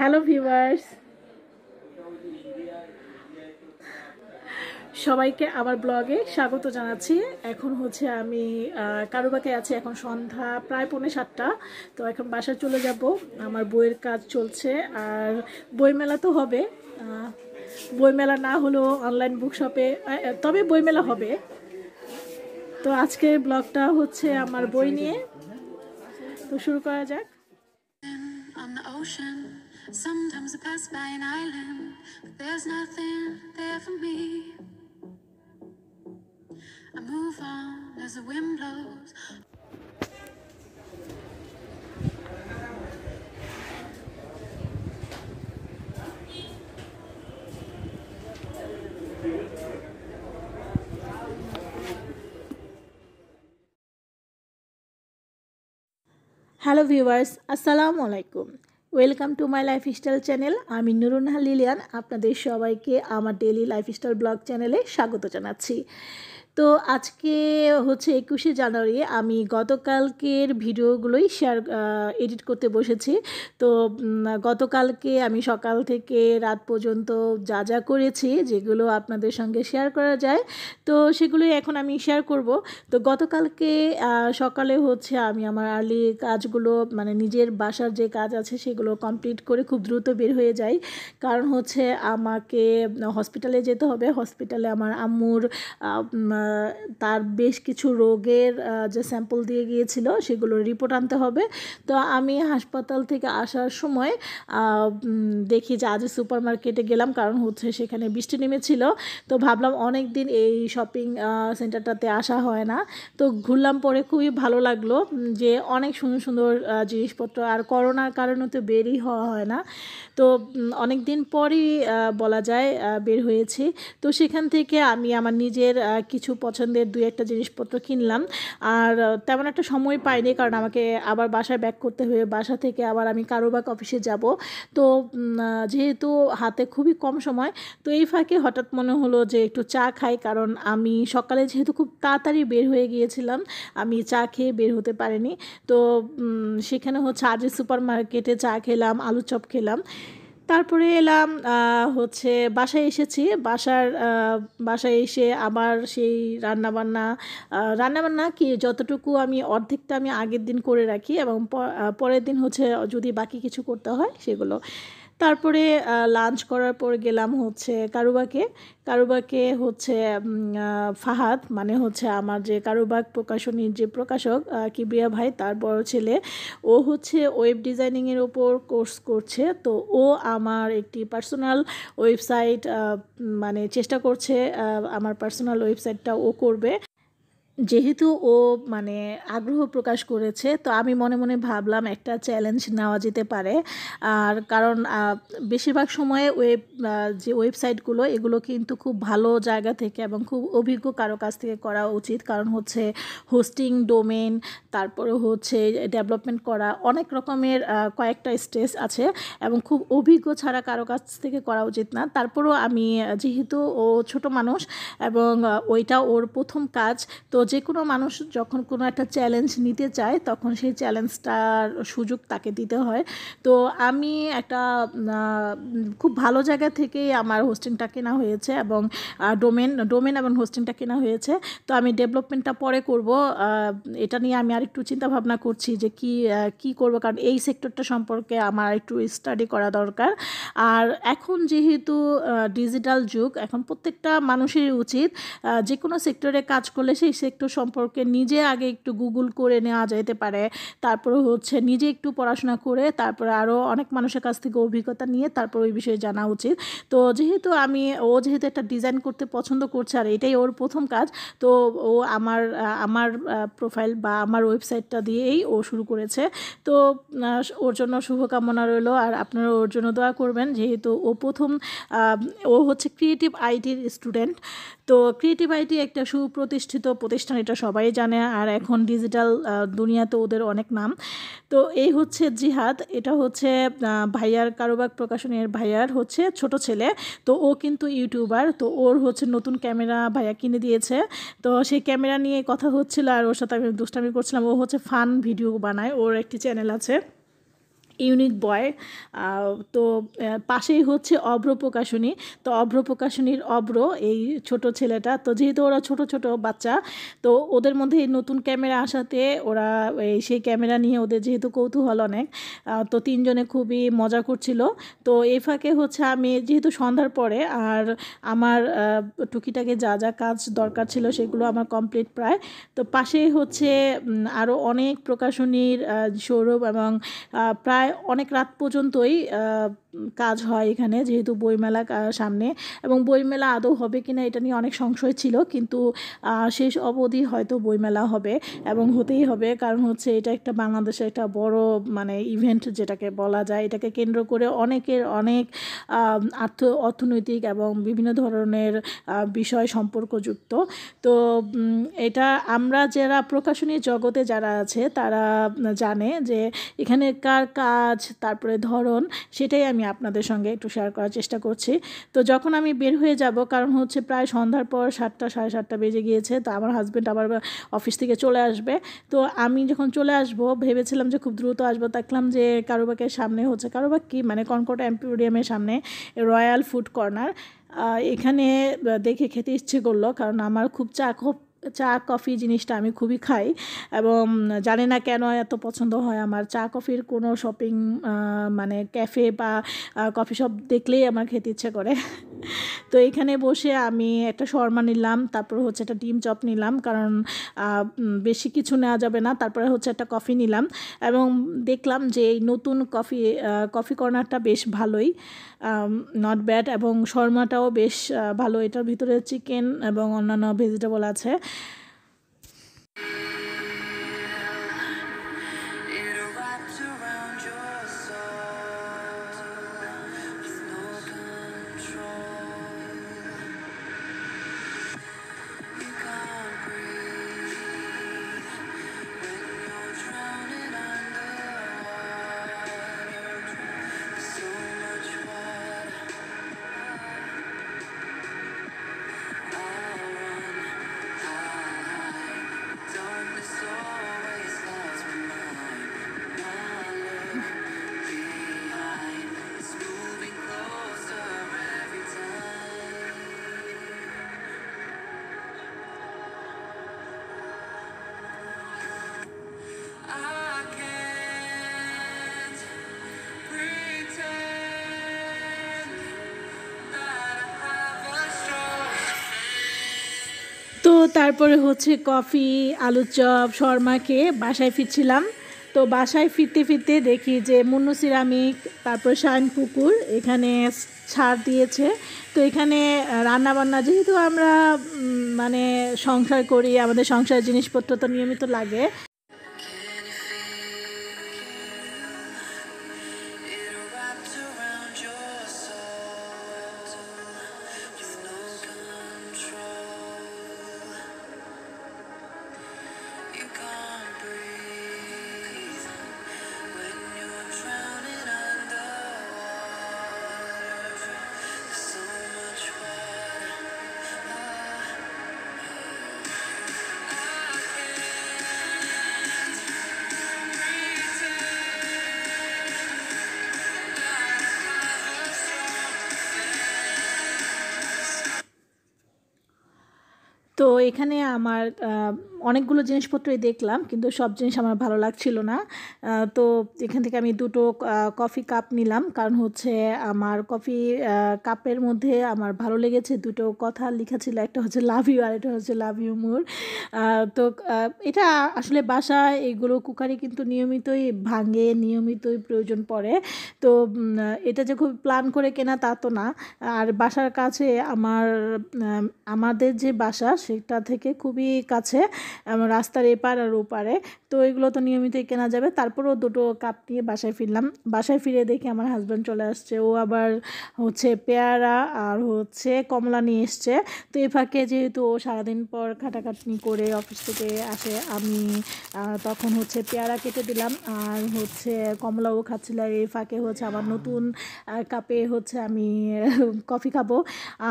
Hello viewers সবাইকে আবার ব্লগে স্বাগত জানাচ্ছি এখন হচ্ছে আমি কারুবাকে আছি এখন সন্ধ্যা প্রায় পৌনে সাতটা তো এখন বাসা চলে যাব আমার বইয়ের কাজ চলছে আর বইমেলা তো হবে বইমেলা না হলেও অনলাইন বুক শপে তবে বইমেলা হবে তো আজকের ব্লগটা হচ্ছে আমার বই নিয়ে তো শুরু করা যাক on the ocean Sometimes I pass by an island, but there's nothing there for me. I move on as the wind blows. Hello, viewers. Assalamualaikum. Welcome to my lifestyle channel আমি নুরুনহা লিলিয়ান আপনাদের সবাইকে আমার daily lifestyle blog চ্যানেলে স্বাগত জানাচ্ছি তো আজকে হচ্ছে একুশে জানুয়ারি আমি গতকালকের ভিডিওগুলোই শেয়ার এডিট করতে বসেছি তো গতকালকে আমি সকাল থেকে রাত পর্যন্ত যা যা করেছি যেগুলো আপনাদের সঙ্গে শেয়ার করা যায় তো সেগুলোই এখন আমি শেয়ার করব তো গতকালকে সকালে হচ্ছে আমি আমার আর্লি কাজগুলো মানে নিজের বাসার যে কাজ আছে সেগুলো কমপ্লিট করে খুব দ্রুত বের হয়ে যাই কারণ হচ্ছে আমাকে হসপিটালে যেতে হবে হসপিটালে আমার আম্মুর তার বেশ কিছু রোগের যে স্যাম্পল দিয়ে গিয়েছিল সেগুলোর রিপোর্ট আনতে হবে তো আমি হাসপাতাল থেকে আসার সময় দেখি যে আজ সুপার মার্কেটে গেলাম কারণ হচ্ছে সেখানে বৃষ্টি নেমেছিল তো ভাবলাম অনেক দিন এই শপিং সেন্টারটাতে আসা হয় না তো ঘুরলাম পরে খুবই ভালো লাগলো যে অনেক সুন্দর সুন্দর জিনিসপত্র আর করোনার কারণে তো বেরই হওয়া হয় না তো অনেক দিন পরই বলা যায় বের হয়েছি তো সেখান থেকে আমি আমার নিজের কিছু পছন্দের দু একটা জিনিসপত্র কিনলাম আর তেমন একটা সময় পাইনি কারণ আমাকে আবার বাসায় ব্যাক করতে হবে বাসা থেকে আবার আমি কারোবাক অফিসে যাব তো যেহেতু হাতে খুবই কম সময় তো এই ফাঁকে হঠাৎ মনে হলো যে একটু চা খাই কারণ আমি সকালে যেহেতু খুব তাড়াতাড়ি বের হয়ে গিয়েছিলাম আমি চা খেয়ে বের হতে পারিনি তো সেখানে হচ্ছে আজ সুপার মার্কেটে চা খেলাম আলু চপ খেলাম তারপরে এলাম হচ্ছে বাসায় এসেছি বাসার বাসায় এসে আবার সেই রান্নাবান্না রান্নাবান্না কি যতটুকু আমি অর্ধেকটা আমি আগের দিন করে রাখি এবং পরের দিন হচ্ছে যদি বাকি কিছু করতে হয় সেগুলো তারপরে লাঞ্চ করার পর গেলাম হচ্ছে কারুবাকে কারুবাকে হচ্ছে ফাহাদ মানে হচ্ছে আমার যে কারুবাক প্রকাশনীর যে প্রকাশক কিবিয়া ভাই তার বড় ছেলে ও হচ্ছে ওয়েব ডিজাইনিংয়ের ওপর কোর্স করছে তো ও আমার একটি পার্সোনাল ওয়েবসাইট মানে চেষ্টা করছে আমার পার্সোনাল ওয়েবসাইটটা ও করবে যেহেতু ও মানে আগ্রহ প্রকাশ করেছে তো আমি মনে মনে ভাবলাম একটা চ্যালেঞ্জ নেওয়া যেতে পারে আর কারণ বেশিরভাগ সময়ে ওয়েব যে ওয়েবসাইটগুলো এগুলো কিন্তু খুব ভালো জায়গা থেকে এবং খুব অভিজ্ঞ কারো কাছ থেকে করা উচিত কারণ হচ্ছে হোস্টিং ডোমেন তারপরে হচ্ছে ডেভেলপমেন্ট করা অনেক রকমের কয়েকটা স্টেজ আছে এবং খুব অভিজ্ঞ ছাড়া কারো কাছ থেকে করা উচিত না তারপরও আমি যেহেতু ও ছোট মানুষ এবং ওইটা ওর প্রথম কাজ তো যে কোনো মানুষ যখন কোনো একটা চ্যালেঞ্জ নিতে চায় তখন সেই চ্যালেঞ্জটার সুযোগ তাকে দিতে হয় তো আমি একটা খুব ভালো জায়গা থেকেই আমার হোস্টিংটা কেনা হয়েছে এবং ডোমেন ডোমেন এবং হোস্টিংটা কেনা হয়েছে তো আমি ডেভেলপমেন্টটা পরে করব এটা নিয়ে আমি আরেকটু চিন্তাভাবনা করছি যে কি কি করব কারণ এই সেক্টরটা সম্পর্কে আমার একটু স্টাডি করা দরকার আর এখন যেহেতু ডিজিটাল যুগ এখন প্রত্যেকটা মানুষের উচিত যে কোনো সেক্টরে কাজ করলে সেই সেক্টর সেক্টর সম্পর্কে নিজে আগে একটু গুগল করে নেওয়া যেতে পারে তারপর হচ্ছে নিজে একটু পড়াশোনা করে তারপরে আরও অনেক মানুষের কাছ থেকে অভিজ্ঞতা নিয়ে তারপর ওই বিষয়ে জানা উচিত তো যেহেতু আমি ও যেহেতু একটা ডিজাইন করতে পছন্দ করছে আর এটাই ওর প্রথম কাজ তো ও আমার আমার প্রোফাইল বা আমার ওয়েবসাইটটা দিয়েই ও শুরু করেছে তো ওর জন্য শুভকামনা রইল আর আপনারা ওর জন্য দোয়া করবেন যেহেতু ও প্রথম ও হচ্ছে ক্রিয়েটিভ আইটির স্টুডেন্ট তো ক্রিয়েটিভ আইটি একটা সুপ্রতিষ্ঠিত প্রতিষ্ঠান প্রতিষ্ঠান এটা সবাই জানে আর এখন ডিজিটাল দুনিয়াতে ওদের অনেক নাম তো এই হচ্ছে জিহাদ এটা হচ্ছে ভাইয়ার কারোবাগ প্রকাশনের ভাইয়ার হচ্ছে ছোট ছেলে তো ও কিন্তু ইউটিউবার তো ওর হচ্ছে নতুন ক্যামেরা ভাইয়া কিনে দিয়েছে তো সেই ক্যামেরা নিয়ে কথা হচ্ছিল আর ওর সাথে আমি দুষ্টামি করছিলাম ও হচ্ছে ফান ভিডিও বানায় ওর একটি চ্যানেল আছে ইউনিক বয় তো পাশেই হচ্ছে অব্র প্রকাশনী তো অব্র প্রকাশনীর অব্র এই ছোট ছেলেটা তো যেহেতু ওরা ছোট ছোট বাচ্চা তো ওদের মধ্যে এই নতুন ক্যামেরা আসাতে ওরা এই সেই ক্যামেরা নিয়ে ওদের যেহেতু কৌতূহল অনেক তো তিনজনে খুবই মজা করছিল তো এই ফাঁকে হচ্ছে আমি যেহেতু সন্ধ্যার পরে আর আমার টুকিটাকে যা যা কাজ দরকার ছিল সেগুলো আমার কমপ্লিট প্রায় তো পাশে হচ্ছে আরও অনেক প্রকাশনীর সৌরভ এবং প্রায় প্রায় অনেক রাত পর্যন্তই কাজ হয় এখানে যেহেতু বইমেলা সামনে এবং বইমেলা আদৌ হবে কিনা এটা নিয়ে অনেক সংশয় ছিল কিন্তু শেষ অবধি হয়তো বইমেলা হবে এবং হতেই হবে কারণ হচ্ছে এটা একটা বাংলাদেশে একটা বড় মানে ইভেন্ট যেটাকে বলা যায় এটাকে কেন্দ্র করে অনেকের অনেক আর্থ অর্থনৈতিক এবং বিভিন্ন ধরনের বিষয় সম্পর্কযুক্ত তো এটা আমরা যারা প্রকাশনী জগতে যারা আছে তারা জানে যে এখানে কার কা কাজ তারপরে ধরন সেটাই আমি আপনাদের সঙ্গে একটু শেয়ার করার চেষ্টা করছি তো যখন আমি বের হয়ে যাব কারণ হচ্ছে প্রায় সন্ধ্যার পর সাতটা সাড়ে সাতটা বেজে গিয়েছে তো আমার হাজব্যান্ড আবার অফিস থেকে চলে আসবে তো আমি যখন চলে আসব ভেবেছিলাম যে খুব দ্রুত আসবো দেখলাম যে কারোবাকের সামনে হচ্ছে কারোবাক কি মানে কনকোটা এম্পোরিয়ামের সামনে রয়্যাল ফুড কর্নার এখানে দেখে খেতে ইচ্ছে করলো কারণ আমার খুব চা খুব চা কফি জিনিসটা আমি খুবই খাই এবং জানি না কেন এত পছন্দ হয় আমার চা কফির কোনো শপিং মানে ক্যাফে বা কফি শপ দেখলেই আমার খেতে ইচ্ছে করে তো এখানে বসে আমি একটা শর্মা নিলাম তারপর হচ্ছে একটা ডিম চপ নিলাম কারণ বেশি কিছু নেওয়া যাবে না তারপরে হচ্ছে একটা কফি নিলাম এবং দেখলাম যে এই নতুন কফি কফি কর্নারটা বেশ ভালোই নট ব্যাড এবং শর্মাটাও বেশ ভালো এটার ভিতরে চিকেন এবং অন্যান্য ভেজিটেবল আছে তারপরে হচ্ছে কফি আলু চপ শর্মা খেয়ে বাসায় ফিরছিলাম তো বাসায় ফিরতে ফিরতে দেখি যে মুন্নু সিরামিক তারপর শাইন পুকুর এখানে ছাড় দিয়েছে তো এখানে রান্নাবান্না যেহেতু আমরা মানে সংসার করি আমাদের সংসার জিনিসপত্র তো নিয়মিত লাগে তো এখানে আমার অনেকগুলো জিনিসপত্রই দেখলাম কিন্তু সব জিনিস আমার ভালো লাগছিল না তো এখান থেকে আমি দুটো কফি কাপ নিলাম কারণ হচ্ছে আমার কফি কাপের মধ্যে আমার ভালো লেগেছে দুটো কথা লেখা ছিল একটা হচ্ছে লাভ ইউ আর এটা হচ্ছে লাভ ইউ মোর তো এটা আসলে বাসা এগুলো কুকারে কিন্তু নিয়মিতই ভাঙে নিয়মিতই প্রয়োজন পড়ে তো এটা যে খুব প্ল্যান করে কেনা তা তো না আর বাসার কাছে আমার আমাদের যে বাসা সেটা থেকে খুবই কাছে রাস্তার এপার আর ওপারে তো এগুলো তো নিয়মিতই কেনা যাবে তারপরও দুটো কাপ নিয়ে বাসায় ফিরলাম বাসায় ফিরে দেখি আমার হাজব্যান্ড চলে আসছে ও আবার হচ্ছে পেয়ারা আর হচ্ছে কমলা নিয়ে এসছে তো এ ফাঁকে যেহেতু ও সারাদিন পর খাটাখাটনি করে অফিস থেকে আসে আমি তখন হচ্ছে পেয়ারা কেটে দিলাম আর হচ্ছে কমলাও খাচ্ছিল আর এই ফাঁকে হচ্ছে আমার নতুন কাপে হচ্ছে আমি কফি খাবো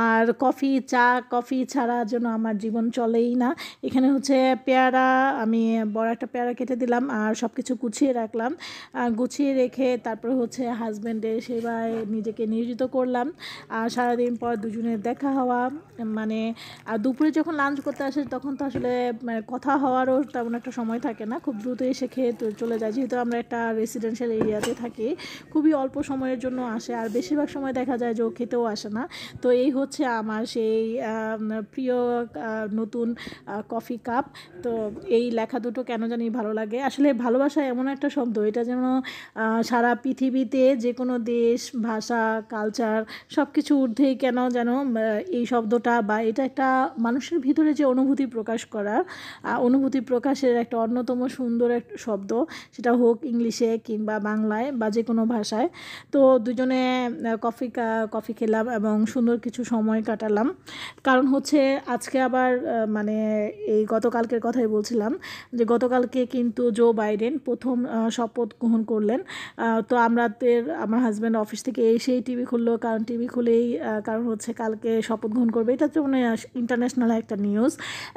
আর কফি চা কফি ছাড়া যেন আমার জীবন চলেই না এখানে হচ্ছে পেয়ারা আমি বড় একটা পেয়ারা কেটে দিলাম আর সব কিছু গুছিয়ে রাখলাম গুছিয়ে রেখে তারপর হচ্ছে হাজব্যান্ডের সেবায় নিজেকে নিয়োজিত করলাম আর সারাদিন পর দুজনের দেখা হওয়া মানে আর দুপুরে যখন লাঞ্চ করতে আসে তখন তো আসলে মানে কথা হওয়ারও তেমন একটা সময় থাকে না খুব দ্রুত এসে খেয়ে চলে যায় যেহেতু আমরা একটা রেসিডেন্সিয়াল এরিয়াতে থাকি খুবই অল্প সময়ের জন্য আসে আর বেশিরভাগ সময় দেখা যায় যে ও খেতেও আসে না তো এই হচ্ছে আমার সেই প্রিয় নতুন কফি কাপ তো এই লেখা দুটো কেন জানি ভালো লাগে আসলে ভালোবাসা এমন একটা শব্দ এটা যেন সারা পৃথিবীতে যে কোনো দেশ ভাষা কালচার সব কিছু ঊর্ধ্বেই কেন যেন এই শব্দটা বা এটা একটা মানুষের ভিতরে যে অনুভূতি প্রকাশ করার অনুভূতি প্রকাশের একটা অন্যতম সুন্দর এক শব্দ সেটা হোক ইংলিশে কিংবা বাংলায় বা যে কোনো ভাষায় তো দুজনে কফি কফি খেলাম এবং সুন্দর কিছু সময় কাটালাম কারণ হচ্ছে আজকে আবার আবার মানে এই গতকালকের কথাই বলছিলাম যে গতকালকে কিন্তু জো বাইডেন প্রথম শপথ গ্রহণ করলেন তো আমাদের আমার হাজব্যান্ড অফিস থেকে এসেই টিভি খুললো কারণ টিভি খুলেই কারণ হচ্ছে কালকে শপথ গ্রহণ করবে এটা তো মানে ইন্টারন্যাশনাল একটা নিউজ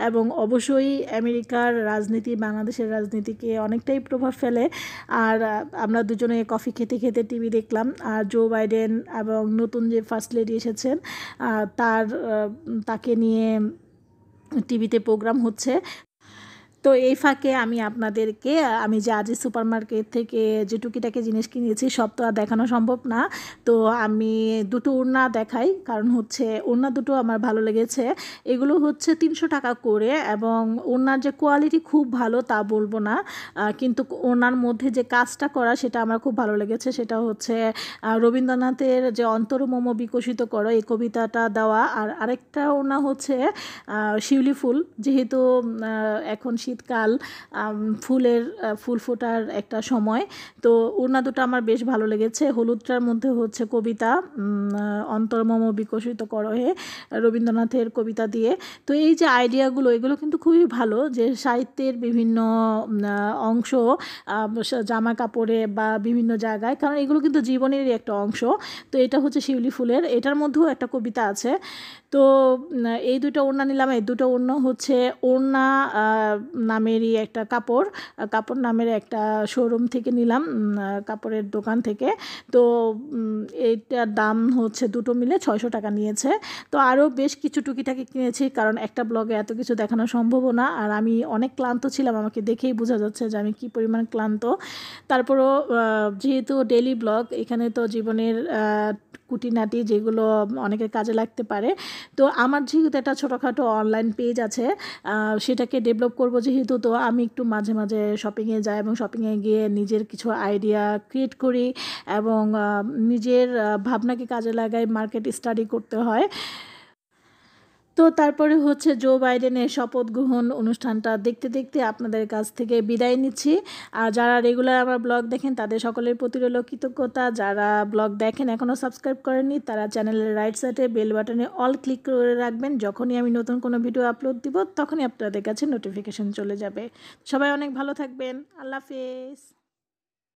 এবং অবশ্যই আমেরিকার রাজনীতি বাংলাদেশের রাজনীতিকে অনেকটাই প্রভাব ফেলে আর আমরা দুজনে কফি খেতে খেতে টিভি দেখলাম আর জো বাইডেন এবং নতুন যে ফার্স্ট লেডি এসেছেন তার তাকে নিয়ে টিভিতে প্রোগ্রাম হচ্ছে তো এই ফাঁকে আমি আপনাদেরকে আমি যে আজি সুপার মার্কেট থেকে যে টুকিটাকে জিনিস কিনেছি সব তো আর দেখানো সম্ভব না তো আমি দুটো ওড়না দেখাই কারণ হচ্ছে ওড়না দুটো আমার ভালো লেগেছে এগুলো হচ্ছে তিনশো টাকা করে এবং ওড়নার যে কোয়ালিটি খুব ভালো তা বলবো না কিন্তু ওড়নার মধ্যে যে কাজটা করা সেটা আমার খুব ভালো লেগেছে সেটা হচ্ছে রবীন্দ্রনাথের যে অন্তরমম বিকশিত করো এই কবিতাটা দেওয়া আর আরেকটা ওড়না হচ্ছে শিউলি ফুল যেহেতু এখন শীতকাল ফুলের ফুল ফোটার একটা সময় তো ওড়না দুটো আমার বেশ ভালো লেগেছে হলুদটার মধ্যে হচ্ছে কবিতা অন্তর্মম বিকশিত করহে রবীন্দ্রনাথের কবিতা দিয়ে তো এই যে আইডিয়াগুলো এগুলো কিন্তু খুবই ভালো যে সাহিত্যের বিভিন্ন অংশ জামা কাপড়ে বা বিভিন্ন জায়গায় কারণ এগুলো কিন্তু জীবনেরই একটা অংশ তো এটা হচ্ছে শিউলি ফুলের এটার মধ্যেও একটা কবিতা আছে তো এই দুটো ওড়না নিলাম এই দুটো ওড়না হচ্ছে ওড়না নামেরই একটা কাপড় কাপড় নামের একটা শোরুম থেকে নিলাম কাপড়ের দোকান থেকে তো এইটার দাম হচ্ছে দুটো মিলে ছয়শো টাকা নিয়েছে তো আরও বেশ কিছু টুকিটাকি কিনেছি কারণ একটা ব্লগে এত কিছু দেখানো সম্ভব না আর আমি অনেক ক্লান্ত ছিলাম আমাকে দেখেই বোঝা যাচ্ছে যে আমি কি পরিমাণ ক্লান্ত তারপরও যেহেতু ডেলি ব্লগ এখানে তো জীবনের কুটিনাটি যেগুলো অনেকের কাজে লাগতে পারে তো আমার যেহেতু একটা ছোটোখাটো অনলাইন পেজ আছে সেটাকে ডেভেলপ করব যেহেতু তো আমি একটু মাঝে মাঝে শপিংয়ে যাই এবং শপিংয়ে গিয়ে নিজের কিছু আইডিয়া ক্রিয়েট করি এবং নিজের ভাবনাকে কাজে লাগাই মার্কেট স্টাডি করতে হয় তো তারপরে হচ্ছে জো বাইডেনের শপথ গ্রহণ অনুষ্ঠানটা দেখতে দেখতে আপনাদের কাছ থেকে বিদায় নিচ্ছি আর যারা রেগুলার আমার ব্লগ দেখেন তাদের সকলের প্রতি রইল কৃতজ্ঞতা যারা ব্লগ দেখেন এখনও সাবস্ক্রাইব করেননি তারা চ্যানেলের রাইট সাইডে বেল বাটনে অল ক্লিক করে রাখবেন যখনই আমি নতুন কোনো ভিডিও আপলোড দিব তখনই আপনাদের কাছে নোটিফিকেশন চলে যাবে সবাই অনেক ভালো থাকবেন আল্লাহ হাফেজ